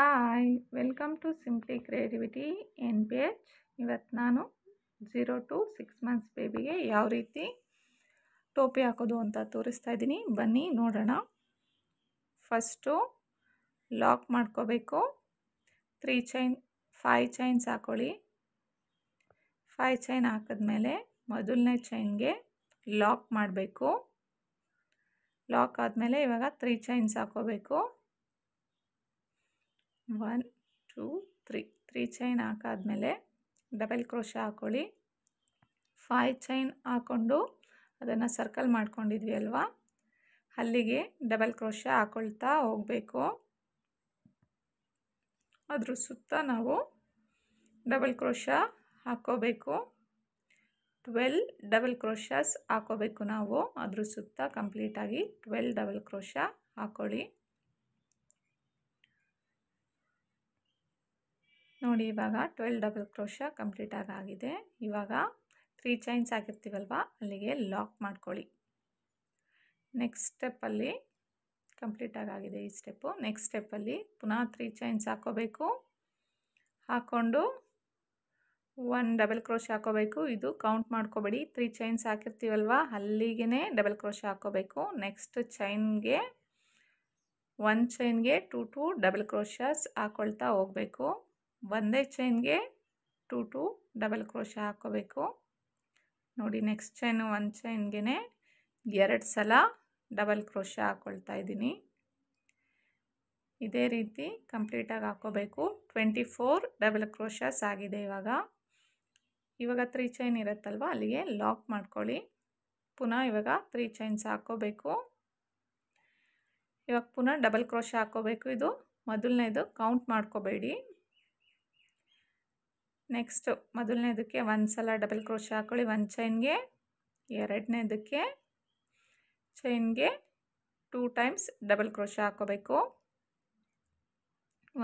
hi welcome to simply creativity N P H ಇವತ್ತು ನಾನು zero to six months ಬೇಬಿಗೆ ಯಾವ ರೀತಿ ಟೋಪಿ ಹಾಕೋದು ಅಂತ ತೋರಿಸ್ತಾ ಇದ್ದೀನಿ ಬನ್ನಿ ನೋಡೋಣ ಫಸ್ಟು ಲಾಕ್ ಮಾಡ್ಕೋಬೇಕು ತ್ರೀ ಚೈನ್ ಫೈ ಚೈನ್ಸ್ ಹಾಕೊಳ್ಳಿ ಫೈ ಚೈನ್ ಹಾಕಿದ್ಮೇಲೆ ಮೊದಲನೇ ಚೈನ್ಗೆ ಲಾಕ್ ಮಾಡಬೇಕು ಲಾಕ್ ಆದಮೇಲೆ ಇವಾಗ ತ್ರೀ ಚೈನ್ಸ್ ಹಾಕೋಬೇಕು one two three three chain ಹಾಕಾದ್ಮೇಲೆ ಡಬಲ್ ಕ್ರೋಶ ಹಾಕ್ಕೊಳ್ಳಿ ಫೈ ಚೈನ್ ಹಾಕ್ಕೊಂಡು ಅದನ್ನು ಸರ್ಕಲ್ ಮಾಡ್ಕೊಂಡಿದ್ವಿ ಅಲ್ವಾ ಅಲ್ಲಿಗೆ ಡಬಲ್ ಕ್ರೋಶ ಹಾಕ್ಕೊಳ್ತಾ ಹೋಗಬೇಕು ಅದ್ರ ಸುತ್ತ ನಾವು ಡಬಲ್ ಕ್ರೋಶ ಹಾಕ್ಕೋಬೇಕು ಟ್ವೆಲ್ ಡಬಲ್ ಕ್ರೋಶಸ್ ಹಾಕೋಬೇಕು ನಾವು ಅದ್ರ ಸುತ್ತ ಕಂಪ್ಲೀಟಾಗಿ ಟ್ವೆಲ್ ಡಬಲ್ ಕ್ರೋಶ ಹಾಕ್ಕೊಳ್ಳಿ ನೋಡಿ ಇವಾಗ ಟ್ವೆಲ್ ಡಬಲ್ ಕ್ರೋಶ ಕಂಪ್ಲೀಟಾಗಿ ಆಗಾಗಿದೆ ಇವಾಗ ತ್ರೀ ಚೈನ್ಸ್ ಆಗಿರ್ತೀವಲ್ವ ಅಲ್ಲಿಗೆ ಲಾಕ್ ಮಾಡ್ಕೊಳ್ಳಿ ನೆಕ್ಸ್ಟ್ ಸ್ಟೆಪ್ಪಲ್ಲಿ ಕಂಪ್ಲೀಟಾಗಿ ಆಗಿದೆ ಈ ಸ್ಟೆಪ್ಪು ನೆಕ್ಸ್ಟ್ ಸ್ಟೆಪ್ಪಲ್ಲಿ ಪುನಃ ತ್ರೀ ಚೈನ್ಸ್ ಹಾಕೋಬೇಕು ಹಾಕ್ಕೊಂಡು ಒನ್ ಡಬಲ್ ಕ್ರೋಶ್ ಹಾಕೋಬೇಕು ಇದು ಕೌಂಟ್ ಮಾಡ್ಕೋಬೇಡಿ ತ್ರೀ ಚೈನ್ಸ್ ಹಾಕಿರ್ತೀವಲ್ವ ಅಲ್ಲಿಗೆ ಡಬಲ್ ಕ್ರೋಶ್ ಹಾಕೋಬೇಕು ನೆಕ್ಸ್ಟ್ ಚೈನ್ಗೆ ಒನ್ ಚೈನ್ಗೆ ಟು ಟು ಡಬಲ್ ಕ್ರೋಶಸ್ ಹಾಕ್ಕೊಳ್ತಾ ಹೋಗಬೇಕು ಒಂದೇ ಚೈನ್ಗೆ ಟೂ ಟು ಡಬಲ್ ಕ್ರೋಶ ಹಾಕೋಬೇಕು ನೋಡಿ ನೆಕ್ಸ್ಟ್ ಚೈನು ಒಂದು ಚೈನ್ಗೆ ಎರಡು ಸಲ ಡಬಲ್ ಕ್ರೋಶ ಹಾಕ್ಕೊಳ್ತಾ ಇದ್ದೀನಿ ಇದೇ ರೀತಿ ಕಂಪ್ಲೀಟಾಗಿ ಹಾಕೋಬೇಕು ಟ್ವೆಂಟಿ ಫೋರ್ ಡಬಲ್ ಕ್ರೋಶಸ್ ಆಗಿದೆ ಇವಾಗ ಇವಾಗ ತ್ರೀ ಚೈನ್ ಇರುತ್ತಲ್ವ ಅಲ್ಲಿಗೆ ಲಾಕ್ ಮಾಡ್ಕೊಳ್ಳಿ ಪುನಃ ಇವಾಗ ತ್ರೀ ಚೈನ್ಸ್ ಹಾಕೋಬೇಕು ಇವಾಗ ಪುನಃ ಡಬಲ್ ಕ್ರೋಶ ಹಾಕೋಬೇಕು ಇದು ಮೊದಲನೇದು ಕೌಂಟ್ ಮಾಡ್ಕೋಬೇಡಿ ನೆಕ್ಸ್ಟು ಮೊದಲನೇದಕ್ಕೆ ಒಂದು ಸಲ ಡಬಲ್ ಕ್ರೋಶ ಹಾಕೊಳ್ಳಿ ಒಂದು ಚೈನ್ಗೆ ಎರಡನೇದಕ್ಕೆ ಚೈನ್ಗೆ ಟೂ ಟೈಮ್ಸ್ ಡಬಲ್ ಕ್ರೋಶ ಹಾಕೋಬೇಕು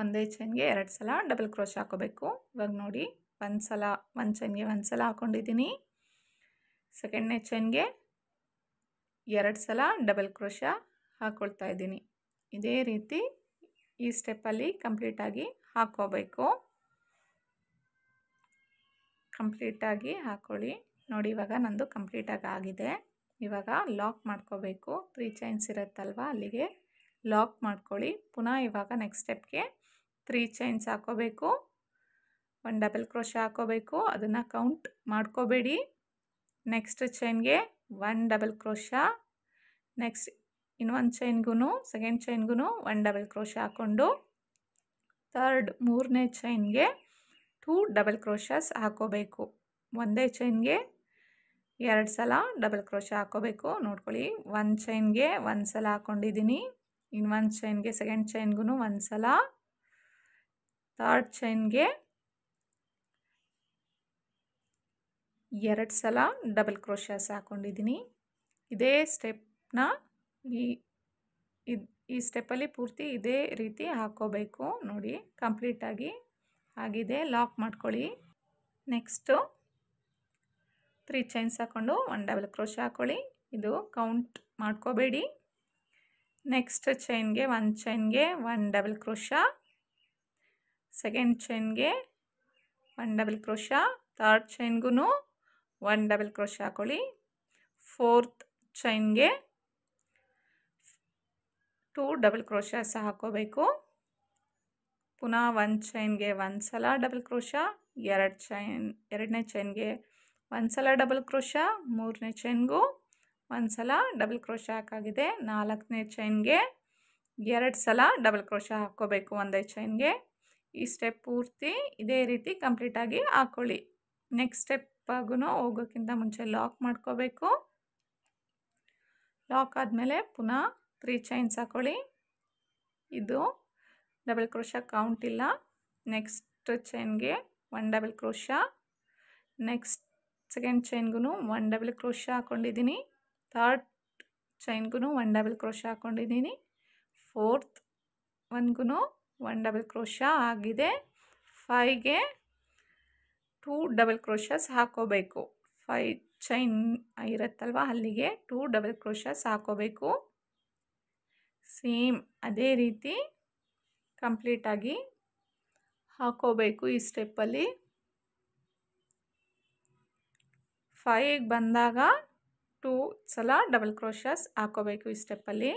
ಒಂದೇ ಚೈನ್ಗೆ ಎರಡು ಸಲ ಡಬಲ್ ಕ್ರೋಶ ಹಾಕೋಬೇಕು ಇವಾಗ ನೋಡಿ ಒಂದು ಸಲ ಒಂದು ಚೈನ್ಗೆ ಒಂದು ಸಲ ಹಾಕೊಂಡಿದ್ದೀನಿ ಸೆಕೆಂಡ್ನೇ ಚೈನ್ಗೆ ಎರಡು ಸಲ ಡಬಲ್ ಕ್ರೋಶ ಹಾಕ್ಕೊಳ್ತಾ ಇದ್ದೀನಿ ಇದೇ ರೀತಿ ಈ ಸ್ಟೆಪ್ಪಲ್ಲಿ ಕಂಪ್ಲೀಟಾಗಿ ಹಾಕ್ಕೋಬೇಕು ಕಂಪ್ಲೀಟಾಗಿ ಹಾಕ್ಕೊಳ್ಳಿ ನೋಡಿ ಇವಾಗ ನಂದು ಕಂಪ್ಲೀಟಾಗಿ ಆಗಿದೆ ಇವಾಗ ಲಾಕ್ ಮಾಡ್ಕೋಬೇಕು ತ್ರೀ ಚೈನ್ಸ್ ಇರುತ್ತಲ್ವ ಅಲ್ಲಿಗೆ ಲಾಕ್ ಮಾಡ್ಕೊಳ್ಳಿ ಪುನಃ ಇವಾಗ ನೆಕ್ಸ್ಟ್ ಸ್ಟೆಪ್ಗೆ ತ್ರೀ ಚೈನ್ಸ್ ಹಾಕ್ಕೋಬೇಕು ಒಂದು ಡಬಲ್ ಕ್ರೋಶ ಹಾಕೋಬೇಕು ಅದನ್ನು ಕೌಂಟ್ ಮಾಡ್ಕೋಬೇಡಿ ನೆಕ್ಸ್ಟ್ ಚೈನ್ಗೆ ಒನ್ ಡಬಲ್ ಕ್ರೋಶ ನೆಕ್ಸ್ಟ್ ಇನ್ನೊಂದು ಚೈನ್ಗೂ ಸೆಕೆಂಡ್ ಚೈನ್ಗೂ ಒನ್ ಡಬಲ್ ಕ್ರೋಶ ಹಾಕ್ಕೊಂಡು ಥರ್ಡ್ ಮೂರನೇ ಚೈನ್ಗೆ ಟೂ ಡಬಲ್ ಕ್ರೋಶಸ್ ಹಾಕೋಬೇಕು ಒಂದೇ ಚೈನ್ಗೆ ಎರಡು ಸಲ ಡಬಲ್ ಕ್ರೋಶ ಹಾಕೋಬೇಕು ನೋಡ್ಕೊಳ್ಳಿ ಒಂದು ಚೈನ್ಗೆ ಒಂದು ಸಲ ಹಾಕ್ಕೊಂಡಿದ್ದೀನಿ ಇನ್ನೊಂದು ಚೈನ್ಗೆ ಸೆಕೆಂಡ್ ಚೈನ್ಗೂ ಒಂದು ಸಲ ಥರ್ಡ್ ಚೈನ್ಗೆ ಎರಡು ಸಲ ಡಬಲ್ ಕ್ರೋಶಸ್ ಹಾಕ್ಕೊಂಡಿದ್ದೀನಿ ಇದೇ ಸ್ಟೆಪ್ನ ಈ ಈ ಸ್ಟೆಪ್ಪಲ್ಲಿ ಪೂರ್ತಿ ಇದೇ ರೀತಿ ಹಾಕೋಬೇಕು ನೋಡಿ ಕಂಪ್ಲೀಟಾಗಿ ಆಗಿದೆ ಲಾಕ್ ಮಾಡ್ಕೊಳ್ಳಿ ನೆಕ್ಸ್ಟು ತ್ರೀ ಚೈನ್ಸ್ ಹಾಕ್ಕೊಂಡು ಒನ್ ಡಬಲ್ ಕ್ರೋಶ ಹಾಕ್ಕೊಳ್ಳಿ ಇದು ಕೌಂಟ್ ಮಾಡ್ಕೋಬೇಡಿ ನೆಕ್ಸ್ಟ್ ಚೈನ್ಗೆ ಒನ್ ಚೈನ್ಗೆ ಒನ್ ಡಬಲ್ ಕ್ರೋಶ ಸೆಕೆಂಡ್ ಚೈನ್ಗೆ ಒನ್ ಡಬಲ್ ಕ್ರೋಶ ಥರ್ಡ್ ಚೈನ್ಗೂ ಒನ್ ಡಬಲ್ ಕ್ರೋಶ ಹಾಕ್ಕೊಳ್ಳಿ ಫೋರ್ತ್ ಚೈನ್ಗೆ ಟೂ ಡಬಲ್ ಕ್ರೋಶ ಸಹ ಹಾಕೋಬೇಕು ಪುನಃ ಒಂದು ಚೈನ್ಗೆ ಒಂದು ಸಲ ಡಬಲ್ ಕ್ರೋಶ ಎರಡು ಚೈನ್ ಎರಡನೇ ಚೈನ್ಗೆ ಒಂದು ಸಲ ಡಬಲ್ ಕ್ರೋಶ ಮೂರನೇ ಚೈನ್ಗೂ ಒಂದು ಸಲ ಡಬಲ್ ಕ್ರೋಶ ಹಾಕಾಗಿದೆ ನಾಲ್ಕನೇ ಚೈನ್ಗೆ ಎರಡು ಸಲ ಡಬಲ್ ಕ್ರೋಶ ಹಾಕ್ಕೋಬೇಕು ಒಂದೇ ಚೈನ್ಗೆ ಈ ಸ್ಟೆಪ್ ಪೂರ್ತಿ ಇದೇ ರೀತಿ ಕಂಪ್ಲೀಟಾಗಿ ಹಾಕ್ಕೊಳ್ಳಿ ನೆಕ್ಸ್ಟ್ ಸ್ಟೆಪ್ಪಾಗೂ ಹೋಗೋಕ್ಕಿಂತ ಮುಂಚೆ ಲಾಕ್ ಮಾಡ್ಕೋಬೇಕು ಲಾಕ್ ಆದಮೇಲೆ ಪುನಃ ತ್ರೀ ಚೈನ್ಸ್ ಹಾಕ್ಕೊಳ್ಳಿ ಇದು ಡಬಲ್ ಕ್ರೋಶ ಕೌಂಟ್ ಇಲ್ಲ ನೆಕ್ಸ್ಟ್ ಚೈನ್ಗೆ one double crochet next second ಚೈನ್ಗೂ ಒನ್ ಡಬಲ್ ಕ್ರೋಶ ಹಾಕೊಂಡಿದ್ದೀನಿ ಥರ್ಡ್ ಚೈನ್ಗೂ ಒನ್ ಡಬಲ್ ಕ್ರೋಶ ಹಾಕ್ಕೊಂಡಿದ್ದೀನಿ ಫೋರ್ತ್ ಒನ್ಗೂ ಒನ್ ಡಬಲ್ ಕ್ರೋಶ ಆಗಿದೆ ಫೈಗೆ ಟೂ ಡಬಲ್ ಕ್ರೋಶಸ್ ಹಾಕೋಬೇಕು ಫೈ ಚೈನ್ ಇರುತ್ತಲ್ವ ಅಲ್ಲಿಗೆ ಟೂ ಡಬಲ್ ಕ್ರೋಶಸ್ ಹಾಕೋಬೇಕು ಸೇಮ್ ಅದೇ ರೀತಿ ಕಂಪ್ಲೀಟಾಗಿ ಹಾಕೋಬೇಕು ಈ ಸ್ಟೆಪ್ಪಲ್ಲಿ ಫೈಗೆ ಬಂದಾಗ ಟೂ ಸಲ ಡಬಲ್ ಕ್ರೋಶಸ್ ಹಾಕೋಬೇಕು ಈ ಸ್ಟೆಪ್ಪಲ್ಲಿ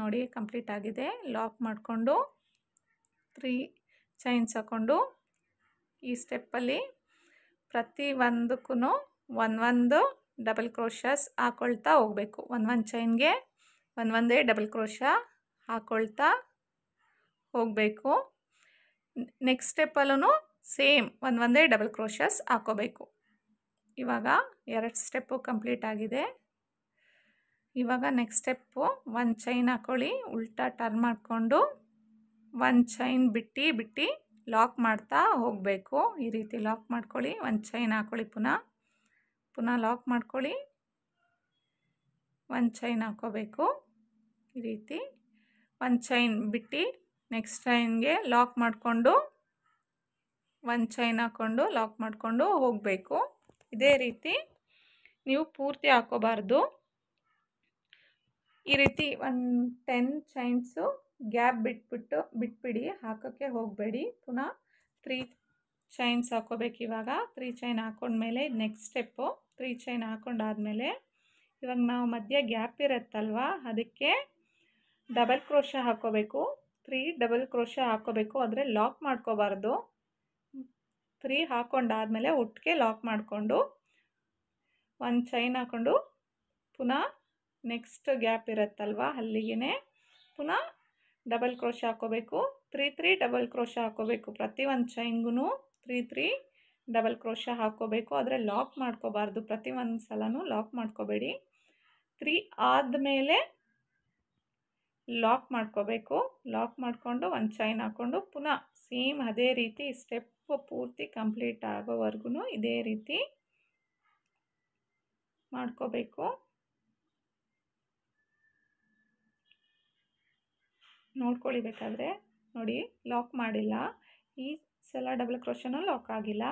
ನೋಡಿ ಕಂಪ್ಲೀಟ್ ಆಗಿದೆ ಲಾಕ್ ಮಾಡಿಕೊಂಡು ತ್ರೀ ಚೈನ್ಸ್ ಹಾಕ್ಕೊಂಡು ಈ ಸ್ಟೆಪ್ಪಲ್ಲಿ ಪ್ರತಿ ಒಂದಕ್ಕೂ ಒಂದು ಡಬಲ್ ಕ್ರೋಶಸ್ ಹಾಕ್ಕೊಳ್ತಾ ಹೋಗಬೇಕು ಒಂದೊಂದು ಚೈನ್ಗೆ ಒಂದೊಂದೇ ಡಬಲ್ ಕ್ರೋಶ ಹಾಕೊಳ್ತಾ ಹೋಗಬೇಕು ನೆಕ್ಸ್ಟ್ ಸ್ಟೆಪ್ಪಲ್ಲೂ ಸೇಮ್ ಒಂದು ಒಂದೇ ಡಬಲ್ ಕ್ರೋಷಸ್ ಹಾಕೋಬೇಕು ಇವಾಗ ಎರಡು ಸ್ಟೆಪ್ಪು ಕಂಪ್ಲೀಟ್ ಆಗಿದೆ ಇವಾಗ ನೆಕ್ಸ್ಟ್ ಸ್ಟೆಪ್ಪು ಒಂದು ಚೈನ್ ಹಾಕೊಳ್ಳಿ ಉಲ್ಟಾ ಟರ್ನ್ ಮಾಡಿಕೊಂಡು ಒಂದು ಚೈನ್ ಬಿಟ್ಟು ಬಿಟ್ಟು ಲಾಕ್ ಮಾಡ್ತಾ ಹೋಗಬೇಕು ಈ ರೀತಿ ಲಾಕ್ ಮಾಡ್ಕೊಳ್ಳಿ ಒಂದು ಚೈನ್ ಹಾಕೊಳ್ಳಿ ಪುನಃ ಪುನಃ ಲಾಕ್ ಮಾಡ್ಕೊಳ್ಳಿ ಒಂದು ಚೈನ್ ಹಾಕೋಬೇಕು ಈ ರೀತಿ ಒಂದು ಚೈನ್ ಬಿಟ್ಟು ನೆಕ್ಸ್ಟ್ ಚೈನ್ಗೆ ಲಾಕ್ ಮಾಡಿಕೊಂಡು ಒಂದು ಚೈನ್ ಹಾಕ್ಕೊಂಡು ಲಾಕ್ ಮಾಡಿಕೊಂಡು ಹೋಗಬೇಕು ಇದೇ ರೀತಿ ನೀವು ಪೂರ್ತಿ ಹಾಕೋಬಾರ್ದು ಈ ರೀತಿ ಒಂದು ಟೆನ್ ಚೈನ್ಸು ಗ್ಯಾಪ್ ಬಿಟ್ಬಿಟ್ಟು ಬಿಟ್ಬಿಡಿ ಹಾಕೋಕ್ಕೆ ಹೋಗಬೇಡಿ ಪುನಃ ತ್ರೀ ಚೈನ್ಸ್ ಹಾಕೋಬೇಕು ಇವಾಗ ತ್ರೀ ಚೈನ್ ಹಾಕೊಂಡ್ಮೇಲೆ ಇದು ನೆಕ್ಸ್ಟ್ ಸ್ಟೆಪ್ಪು ತ್ರೀ ಚೈನ್ ಹಾಕೊಂಡಾದ್ಮೇಲೆ ಇವಾಗ ನಾವು ಮಧ್ಯೆ ಗ್ಯಾಪ್ ಇರುತ್ತಲ್ವ ಅದಕ್ಕೆ ಡಬಲ್ ಕ್ರೋಶ ಹಾಕೋಬೇಕು ತ್ರೀ ಡಬಲ್ ಕ್ರೋಶೆ ಹಾಕೋಬೇಕು ಆದರೆ ಲಾಕ್ ಮಾಡ್ಕೋಬಾರ್ದು ತ್ರೀ ಹಾಕ್ಕೊಂಡಾದಮೇಲೆ ಒಟ್ಟಿಗೆ ಲಾಕ್ ಮಾಡಿಕೊಂಡು ಒಂದು ಚೈನ್ ಹಾಕ್ಕೊಂಡು ಪುನಃ ನೆಕ್ಸ್ಟ್ ಗ್ಯಾಪ್ ಇರುತ್ತಲ್ವ ಅಲ್ಲಿಗೆ ಪುನಃ ಡಬಲ್ ಕ್ರೋಶೆ ಹಾಕೋಬೇಕು ತ್ರೀ ತ್ರೀ ಡಬಲ್ ಕ್ರೋಶ ಹಾಕೋಬೇಕು ಒಂದು ಚೈನ್ಗೂ ತ್ರೀ ತ್ರೀ ಡಬಲ್ ಕ್ರೋಶ ಹಾಕ್ಕೋಬೇಕು ಆದರೆ ಲಾಕ್ ಮಾಡ್ಕೋಬಾರ್ದು ಪ್ರತಿ ಒಂದು ಸಲನೂ ಲಾಕ್ ಮಾಡ್ಕೋಬೇಡಿ ತ್ರೀ ಆದಮೇಲೆ ಲಾಕ್ ಮಾಡ್ಕೋಬೇಕು ಲಾಕ್ ಮಾಡಿಕೊಂಡು ಒಂದು ಚೈನ್ ಹಾಕ್ಕೊಂಡು ಪುನಃ ಸೇಮ್ ಅದೇ ರೀತಿ ಸ್ಟೆಪ್ ಪೂರ್ತಿ ಕಂಪ್ಲೀಟ್ ಆಗೋವರೆಗೂ ಇದೇ ರೀತಿ ಮಾಡ್ಕೋಬೇಕು ನೋಡ್ಕೊಳ್ಳಿ ನೋಡಿ ಲಾಕ್ ಮಾಡಿಲ್ಲ ಈ ಸಲ ಡಬಲ್ ಕ್ರೋಷನು ಲಾಕ್ ಆಗಿಲ್ಲ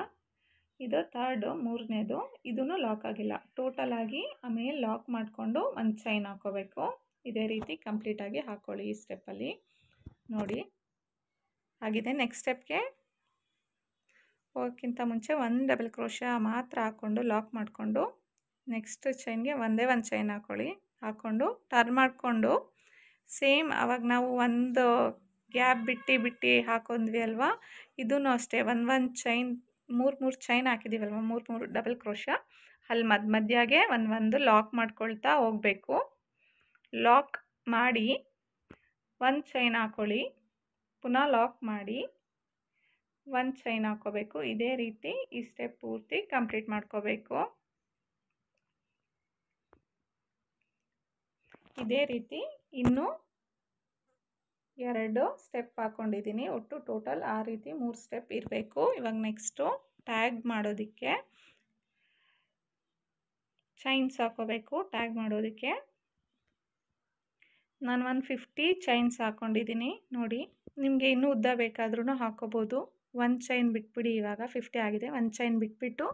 ಇದು ಥರ್ಡು ಮೂರನೇದು ಇದೂ ಲಾಕ್ ಆಗಿಲ್ಲ ಟೋಟಲ್ ಆಗಿ ಆಮೇಲೆ ಲಾಕ್ ಮಾಡಿಕೊಂಡು ಒಂದು ಚೈನ್ ಹಾಕ್ಕೋಬೇಕು ಇದೇ ರೀತಿ ಕಂಪ್ಲೀಟಾಗಿ ಹಾಕ್ಕೊಳ್ಳಿ ಈ ಸ್ಟೆಪ್ಪಲ್ಲಿ ನೋಡಿ ಆಗಿದೆ ನೆಕ್ಸ್ಟ್ ಸ್ಟೆಪ್ಗೆ ಹೋಗೋಕ್ಕಿಂತ ಮುಂಚೆ ಒಂದು ಡಬಲ್ ಕ್ರೋಶ ಮಾತ್ರ ಹಾಕ್ಕೊಂಡು ಲಾಕ್ ಮಾಡಿಕೊಂಡು ನೆಕ್ಸ್ಟ್ ಚೈನ್ಗೆ ಒಂದೇ ಒಂದು ಚೈನ್ ಹಾಕ್ಕೊಳ್ಳಿ ಹಾಕ್ಕೊಂಡು ಟರ್ನ್ ಮಾಡಿಕೊಂಡು ಸೇಮ್ ಆವಾಗ ನಾವು ಒಂದು ಗ್ಯಾಪ್ ಬಿಟ್ಟು ಬಿಟ್ಟು ಹಾಕೊಂಡ್ವಿ ಅಲ್ವಾ ಇದೂ ಅಷ್ಟೇ ಒಂದು ಒಂದು ಚೈನ್ ಮೂರು ಮೂರು ಚೈನ್ ಹಾಕಿದ್ದೀವಲ್ವ ಮೂರು ಮೂರು ಡಬಲ್ ಕ್ರೋಶ ಅಲ್ಲಿ ಮಧ್ಯ ಮಧ್ಯಾಗೆ ಒಂದು ಒಂದು ಲಾಕ್ ಮಾಡ್ಕೊಳ್ತಾ ಹೋಗಬೇಕು ಲಾಕ್ ಮಾಡಿ ಒಂದು ಚೈನ್ ಹಾಕೊಳ್ಳಿ ಪುನಃ ಲಾಕ್ ಮಾಡಿ ಒಂದು ಚೈನ್ ಹಾಕ್ಕೋಬೇಕು ಇದೇ ರೀತಿ ಈ ಸ್ಟೆಪ್ ಪೂರ್ತಿ ಕಂಪ್ಲೀಟ್ ಮಾಡ್ಕೋಬೇಕು ಇದೇ ರೀತಿ ಇನ್ನೂ ಎರಡು ಸ್ಟೆಪ್ ಹಾಕ್ಕೊಂಡಿದ್ದೀನಿ ಒಟ್ಟು ಟೋಟಲ್ ಆ ರೀತಿ ಮೂರು ಸ್ಟೆಪ್ ಇರಬೇಕು ಇವಾಗ ನೆಕ್ಸ್ಟು ಟ್ಯಾಗ್ ಮಾಡೋದಕ್ಕೆ ಚೈನ್ಸ್ ಹಾಕ್ಕೋಬೇಕು ಟ್ಯಾಗ್ ಮಾಡೋದಕ್ಕೆ ನಾನು ಒನ್ ಫಿಫ್ಟಿ ಚೈನ್ಸ್ ಹಾಕ್ಕೊಂಡಿದ್ದೀನಿ ನೋಡಿ ನಿಮಗೆ ಇನ್ನೂ ಉದ್ದ ಬೇಕಾದ್ರೂ ಹಾಕೋಬೋದು ಒನ್ ಚೈನ್ ಬಿಟ್ಬಿಡಿ ಇವಾಗ ಫಿಫ್ಟಿ ಆಗಿದೆ ಒನ್ ಚೈನ್ ಬಿಟ್ಬಿಟ್ಟು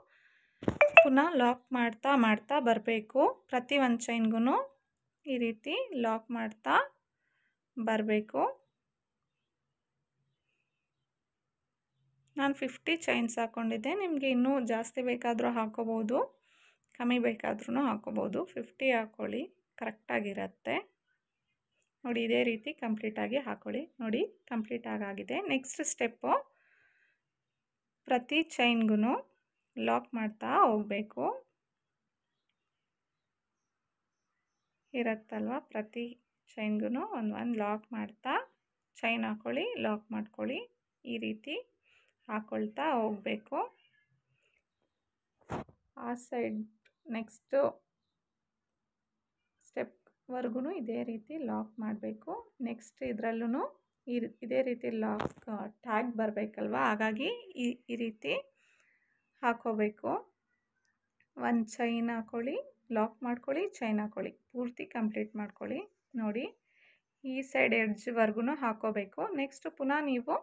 ಪುನಃ ಲಾಕ್ ಮಾಡ್ತಾ ಮಾಡ್ತಾ ಬರಬೇಕು ಪ್ರತಿ ಒಂದು ಚೈನ್ಗೂ ಈ ರೀತಿ ಲಾಕ್ ಮಾಡ್ತಾ ಬರಬೇಕು ನಾನು ಫಿಫ್ಟಿ ಚೈನ್ಸ್ ಹಾಕ್ಕೊಂಡಿದ್ದೆ ನಿಮಗೆ ಇನ್ನೂ ಜಾಸ್ತಿ ಬೇಕಾದರೂ ಹಾಕೋಬೋದು ಕಮ್ಮಿ ಬೇಕಾದ್ರೂ ಹಾಕೋಬೋದು ಫಿಫ್ಟಿ ಹಾಕ್ಕೊಳ್ಳಿ ಕರೆಕ್ಟಾಗಿರತ್ತೆ ನೋಡಿ ಇದೇ ರೀತಿ ಕಂಪ್ಲೀಟಾಗಿ ಹಾಕೊಳ್ಳಿ ನೋಡಿ ಕಂಪ್ಲೀಟ್ ಆಗಾಗಿದೆ ನೆಕ್ಸ್ಟ್ ಸ್ಟೆಪ್ಪು ಪ್ರತಿ ಚೈನ್ಗೂ ಲಾಕ್ ಮಾಡ್ತಾ ಹೋಗಬೇಕು ಇರತ್ತಲ್ವ ಪ್ರತಿ ಚೈನ್ಗು ಒಂದು ಒಂದು ಲಾಕ್ ಮಾಡ್ತಾ ಚೈನ್ ಹಾಕೊಳ್ಳಿ ಲಾಕ್ ಮಾಡ್ಕೊಳ್ಳಿ ಈ ರೀತಿ ಹಾಕ್ಕೊಳ್ತಾ ಹೋಗಬೇಕು ಆ ಸೈಡ್ ನೆಕ್ಸ್ಟು ವರ್ಗೂ ಇದೇ ರೀತಿ ಲಾಕ್ ಮಾಡಬೇಕು ನೆಕ್ಸ್ಟ್ ಇದರಲ್ಲೂ ಈ ಇದೇ ರೀತಿ ಲಾಕ್ ಟ್ಯಾಗ್ ಬರಬೇಕಲ್ವಾ ಹಾಗಾಗಿ ಈ ಈ ರೀತಿ ಹಾಕೋಬೇಕು ಒಂದು ಚೈನ್ ಹಾಕೊಳ್ಳಿ ಲಾಕ್ ಮಾಡ್ಕೊಳ್ಳಿ ಚೈನ್ ಹಾಕ್ಕೊಳ್ಳಿ ಪೂರ್ತಿ ಕಂಪ್ಲೀಟ್ ಮಾಡ್ಕೊಳ್ಳಿ ನೋಡಿ ಈ ಸೈಡ್ ಎಡ್ಜ್ವರೆಗೂ ಹಾಕೋಬೇಕು ನೆಕ್ಸ್ಟು ಪುನಃ ನೀವು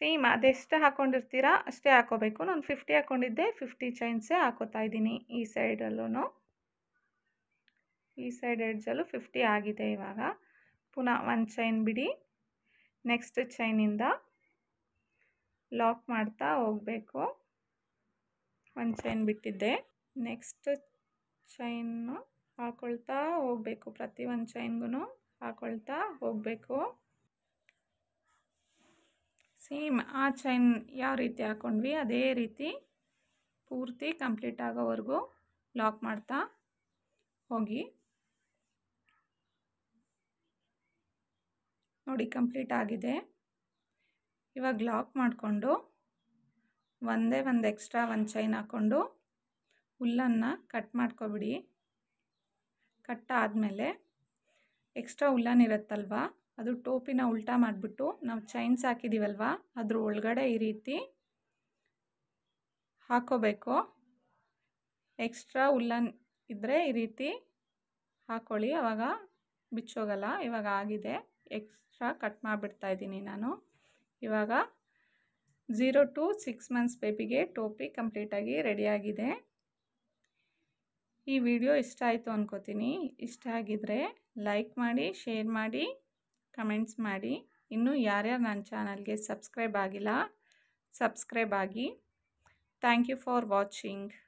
ಸೇಮ್ ಅದೆಷ್ಟು ಹಾಕ್ಕೊಂಡಿರ್ತೀರಾ ಅಷ್ಟೇ ಹಾಕೋಬೇಕು ನಾನು ಫಿಫ್ಟಿ ಹಾಕ್ಕೊಂಡಿದ್ದೆ ಫಿಫ್ಟಿ ಚೈನ್ಸೇ ಹಾಕೋತಾ ಇದ್ದೀನಿ ಈ ಸೈಡಲ್ಲೂ ಈ ಸೈಡ್ ಎಡ್ಜಲ್ಲೂ ಫಿಫ್ಟಿ ಆಗಿದೆ ಇವಾಗ ಪುನಃ ಒಂದು ಚೈನ್ ಬಿಡಿ ನೆಕ್ಸ್ಟ್ ಚೈನಿಂದ ಲಾಕ್ ಮಾಡ್ತಾ ಹೋಗಬೇಕು ಒಂದು ಚೈನ್ ಬಿಟ್ಟಿದ್ದೆ ನೆಕ್ಸ್ಟ್ ಚೈನು ಹಾಕೊಳ್ತಾ ಹೋಗಬೇಕು ಪ್ರತಿ ಒಂದು ಚೈನ್ಗೂ ಹಾಕೊಳ್ತಾ ಹೋಗಬೇಕು ಸೇಮ್ ಆ ಚೈನ್ ಯಾವ ರೀತಿ ಹಾಕ್ಕೊಂಡ್ವಿ ಅದೇ ರೀತಿ ಪೂರ್ತಿ ಕಂಪ್ಲೀಟ್ ಆಗೋವರೆಗೂ ಲಾಕ್ ಮಾಡ್ತಾ ಹೋಗಿ ನೋಡಿ ಕಂಪ್ಲೀಟ್ ಆಗಿದೆ ಇವಾಗ ಲಾಕ್ ಮಾಡಿಕೊಂಡು ಒಂದೇ ಒಂದು ಎಕ್ಸ್ಟ್ರಾ ಒಂದು ಚೈನ್ ಹಾಕ್ಕೊಂಡು ಹುಲ್ಲನ್ನು ಕಟ್ ಮಾಡ್ಕೊಬಿಡಿ ಕಟ್ ಆದಮೇಲೆ ಎಕ್ಸ್ಟ್ರಾ ಹುಲ್ಲನ್ ಇರುತ್ತಲ್ವ ಅದು ಟೋಪಿನ ಉಲ್ಟಾ ಮಾಡಿಬಿಟ್ಟು ನಾವು ಚೈನ್ಸ್ ಹಾಕಿದ್ದೀವಲ್ವ ಅದ್ರ ಒಳಗಡೆ ಈ ರೀತಿ ಹಾಕೋಬೇಕು ಎಕ್ಸ್ಟ್ರಾ ಹುಲ್ಲನ್ ಇದ್ದರೆ ಈ ರೀತಿ ಹಾಕ್ಕೊಳ್ಳಿ ಆವಾಗ ಬಿಚ್ಚೋಗಲ್ಲ ಇವಾಗ ಆಗಿದೆ ಎಕ್ಸ್ಟ್ರಾ ಕಟ್ ಮಾಡಿಬಿಡ್ತಾ ಇದ್ದೀನಿ ನಾನು ಇವಾಗ ಝೀರೋ ಟು ಸಿಕ್ಸ್ ಮಂತ್ಸ್ ಬೇಬಿಗೆ ಟೋಪಿ ಕಂಪ್ಲೀಟಾಗಿ ರೆಡಿಯಾಗಿದೆ ಈ ವಿಡಿಯೋ ಇಷ್ಟ ಆಯಿತು ಅನ್ಕೋತೀನಿ ಇಷ್ಟ ಆಗಿದ್ರೆ ಲೈಕ್ ಮಾಡಿ ಶೇರ್ ಮಾಡಿ ಕಮೆಂಟ್ಸ್ ಮಾಡಿ ಇನ್ನೂ ಯಾರ್ಯಾರು ನನ್ನ ಚಾನಲ್ಗೆ ಸಬ್ಸ್ಕ್ರೈಬ್ ಆಗಿಲ್ಲ ಸಬ್ಸ್ಕ್ರೈಬ್ ಆಗಿ ಥ್ಯಾಂಕ್ ಯು ಫಾರ್ ವಾಚಿಂಗ್